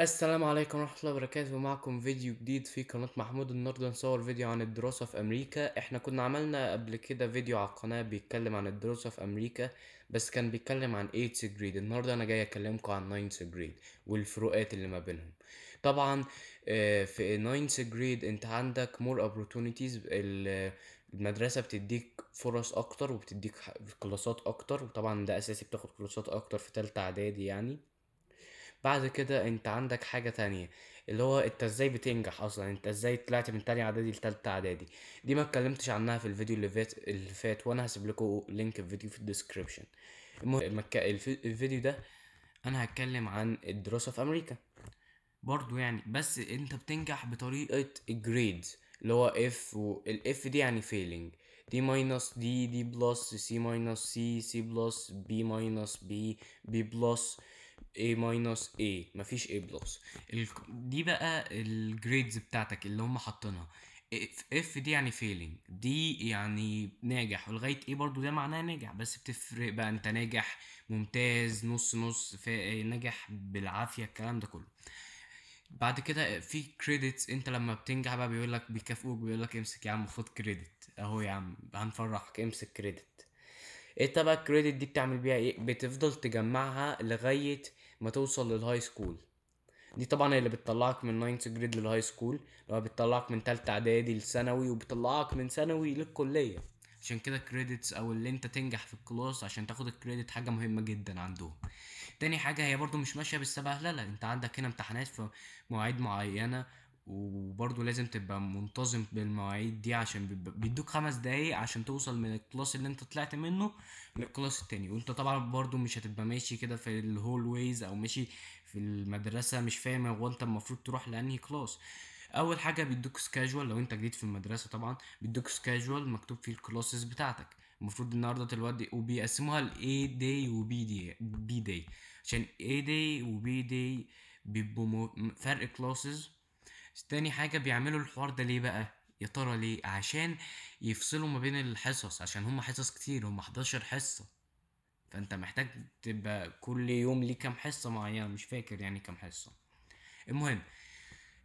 السلام عليكم ورحمة الله وبركاته معكم فيديو جديد في قناة محمود النهاردة نصور فيديو عن الدراسة في أمريكا احنا كنا عملنا قبل كده فيديو على القناة بيتكلم عن الدراسة في أمريكا بس كان بيتكلم عن 8 جريد النهاردة أنا جاي أكلمكم عن 9 جريد والفروقات اللي ما بينهم طبعا آه، في 9 جريد انت عندك more opportunities المدرسة بتديك فرص أكتر وبتديك كلاسات أكتر وطبعا ده أساسي بتاخد كلاسات أكتر في تالتة إعدادي يعني بعد كده انت عندك حاجة تانية اللي هو انت ازاي بتنجح اصلا انت ازاي طلعت من تانية اعدادي لتالتة اعدادي دي ما اتكلمتش عنها في الفيديو اللي فات اللي فات وانا هسيب لكم لينك الفيديو في الديسكريبشن المهم الفيديو ده انا هتكلم عن الدراسة في امريكا برضو يعني بس انت بتنجح بطريقة الجريدز اللي هو اف والاف دي يعني فيلينج دي ماينس دي دي بلس سي ماينس سي سي بلس بي ماينس بي بي بلس A ماينس A مفيش A بلس دي بقى الجريدز بتاعتك اللي هم حاطينها اف دي يعني فيلينج دي يعني ناجح ولغايه ايه برضو ده معناه ناجح بس بتفرق بقى انت ناجح ممتاز نص نص ناجح بالعافيه الكلام ده كله بعد كده في كريدتس انت لما بتنجح بقى بيقول لك بيكافئوك بيقول لك امسك يا عم خد كريدت اهو يا عم هنفرحك امسك كريدت ايه بقى الكريدت دي بتعمل بيها ايه بتفضل تجمعها لغايه ما توصل للهاي سكول دي طبعا اللي بتطلعك من 9 جريد للهاي سكول اللي بتطلعك من تالتة اعدادي لثانوي وبتطلعك من ثانوي للكليه عشان كده الكريدتس او اللي انت تنجح في الكلاس عشان تاخد الكريدت حاجه مهمه جدا عندهم تاني حاجه هي برضو مش ماشيه بالسبهلله انت عندك هنا امتحانات في مواعيد معينه وبرضه لازم تبقى منتظم بالمواعيد دي عشان بيدوك خمس دقايق عشان توصل من الكلاس اللي انت طلعت منه للكلاس التاني وانت طبعا برضه مش هتبقى ماشي كده في الهول ويز او ماشي في المدرسه مش فاهم هو انت المفروض تروح لانهي كلاس اول حاجه بيدوك سكاجوال لو انت جديد في المدرسه طبعا بيدوك سكاجوال مكتوب فيه الكلاسز بتاعتك المفروض النهارده تلودي وبيقسموها لاي داي وبي دي بي داي عشان اي داي وبي داي بيبقوا فرق كلاسز تاني حاجة بيعملوا الحوار ده ليه بقى؟ يا ترى ليه؟ عشان يفصلوا ما بين الحصص عشان هما حصص كتير هما 11 حصة فانت محتاج تبقى كل يوم ليه كام حصة معينة مش فاكر يعني كام حصة المهم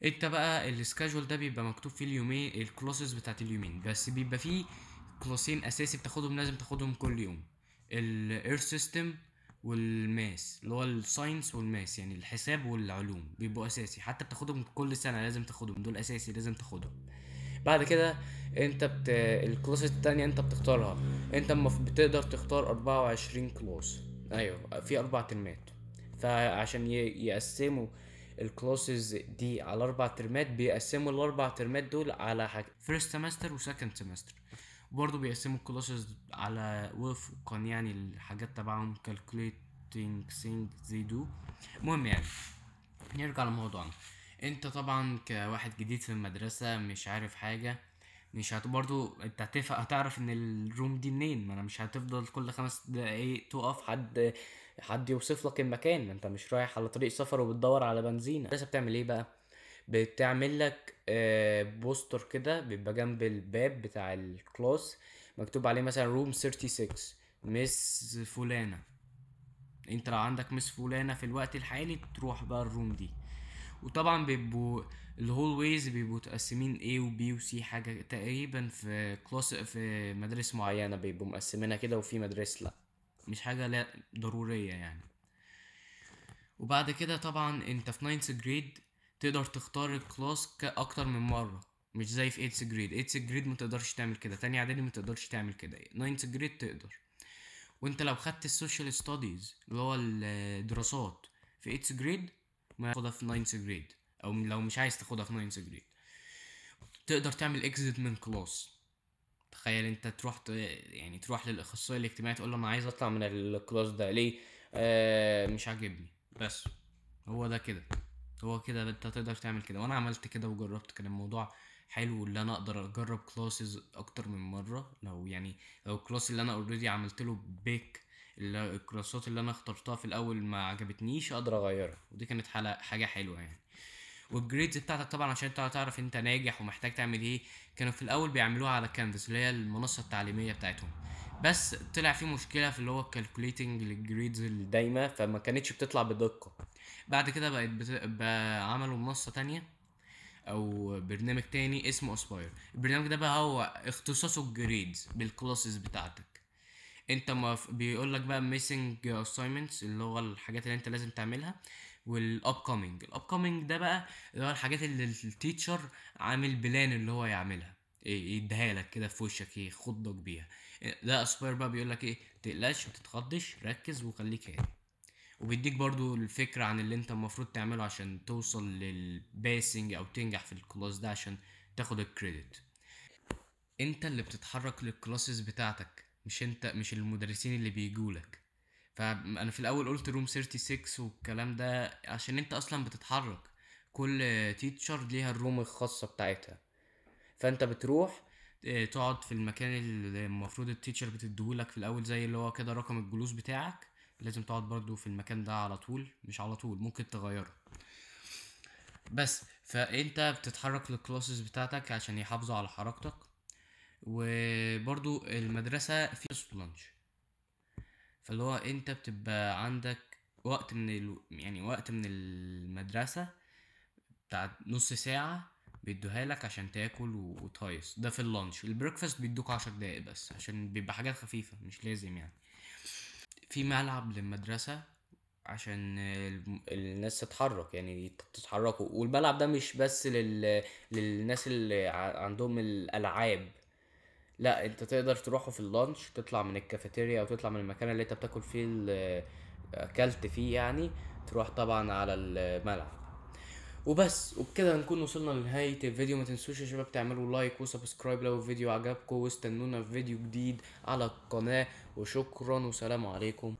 انت بقى السكاجول ده بيبقى مكتوب فيه اليومين الكلاسز بتاعت اليومين بس بيبقى فيه كلاسين اساسي بتاخدهم لازم تاخدهم كل يوم الاير سيستم والماس اللي هو الساينس والماس يعني الحساب والعلوم بيبقوا اساسي حتى بتاخدهم كل سنه لازم تاخدهم دول اساسي لازم تاخدهم بعد كده انت بت... الكلاس التانية انت بتختارها انت مف... بتقدر تختار 24 كلاس ايوه في اربع ترمات فعشان ي... يقسموا الكلاسز دي على اربع ترمات بيقسموا الاربع ترمات دول على حاجة فيرست سمستر وسكند سمستر وبرضه بيقسموا الكلاسز على وفقا يعني الحاجات تبعهم calculating things they do المهم يعني نرجع لموضوعنا انت طبعا كواحد جديد في المدرسة مش عارف حاجة مش هت برضو انت هتفق هتعرف ان الروم دي منين ما انا مش هتفضل كل خمس دقايق تقف حد حد يوصف لك المكان ما انت مش رايح على طريق سفر وبتدور على بنزينة المدرسة بتعمل ايه بقى بتعمل لك بوستر آه، كده بيبقى جنب الباب بتاع الكلاس مكتوب عليه مثلا روم 36 مس فلانة انت لو عندك مس فلانة في الوقت الحالي تروح بقى الروم دي وطبعا بيبقوا الهول ويز بيبقوا متقسمين A و B و C حاجة تقريبا في كلاس في مدارس معينة بيبقوا مقسمينها كده وفي مدارس لأ مش حاجة لا ضرورية يعني وبعد كده طبعا انت في 9th جريد تقدر تختار الكلاس اكتر من مره مش زي في 8 th grade 8 th grade متقدرش تعمل كده تاني اعدادي متقدرش تعمل كده 9 th grade تقدر وانت لو خدت السوشيال ستاديز اللي هو الدراسات في 8 th grade ما تاخدها في 9 th grade او لو مش عايز تاخدها في 9 th grade تقدر تعمل اكزيت من كلاس تخيل انت تروح ت... يعني تروح للاخصائي الاجتماعي تقول له انا عايز اطلع من الكلاس ده ليه آه مش عاجبني بس هو ده كده هو كده انت تقدر تعمل كده وانا عملت كده وجربت كان الموضوع حلو اللي انا اقدر اجرب كلاسز اكتر من مره لو يعني لو الكلاس اللي انا اوريدي عملت له بيك الكلاسات اللي انا اخترتها في الاول ما عجبتنيش اقدر اغيرها ودي كانت حاجه حلوه يعني والجريدز بتاعتك طبعا عشان تعرف انت ناجح ومحتاج تعمل ايه كانوا في الاول بيعملوها على كانفاس اللي هي المنصه التعليميه بتاعتهم بس طلع في مشكله في اللي هو الكالكوليتنج للجريدز الدايمه فما كانتش بتطلع بدقه بعد كده بقت بت... عملوا منصه تانية او برنامج تاني اسمه اسباير البرنامج ده بقى هو اختصاصه الجريدز بالكلاسز بتاعتك انت ما بيقول لك بقى ميسنج اساينمنتس اللي هو الحاجات اللي انت لازم تعملها والاب الابكومينج الاب ده بقى اللي هو الحاجات اللي التيتشر عامل بلان اللي هو يعملها إيه، يديها لك كده في وشك ايه بيها إيه، ده اسباير بقى بيقول لك ايه متقلقش متتخضش ركز وخليك هادي وبيديك برضو الفكرة عن اللي انت المفروض تعمله عشان توصل للباسنج او تنجح في الكلاس ده عشان تاخد الكريدت انت اللي بتتحرك للكلاسز بتاعتك مش انت مش المدرسين اللي بيجولك فانا في الاول قلت روم 36 والكلام ده عشان انت اصلا بتتحرك كل تيتشر ليها الروم الخاصة بتاعتها فانت بتروح اه، تقعد في المكان اللي المفروض التيتشر بتديهولك في الاول زي اللي هو كده رقم الجلوس بتاعك لازم تقعد برضو في المكان ده على طول مش على طول ممكن تغيره بس فانت بتتحرك للكلاسز بتاعتك عشان يحافظوا على حركتك وبرضو المدرسة فيها لانش فاللي هو انت بتبقى عندك وقت من ال... يعني وقت من المدرسة بتاع نص ساعة بيدوها لك عشان تاكل وتهيص ده في اللانش البريكفاست بيدوك عشر دقايق بس عشان بيبقى حاجات خفيفة مش لازم يعني في ملعب للمدرسة عشان الناس تتحرك يعني تتحركوا والملعب ده مش بس لل... للناس اللي عندهم الألعاب لا انت تقدر تروحوا في اللانش تطلع من الكافيتيريا او تطلع من المكان اللي انت بتاكل فيه اكلت فيه يعني تروح طبعا على الملعب وبس وبكده نكون وصلنا لنهايه الفيديو ما تنسوش يا شباب تعملوا لايك وسبسكرايب لو الفيديو عجبكم واستنونا في فيديو جديد على القناه وشكرا وسلام عليكم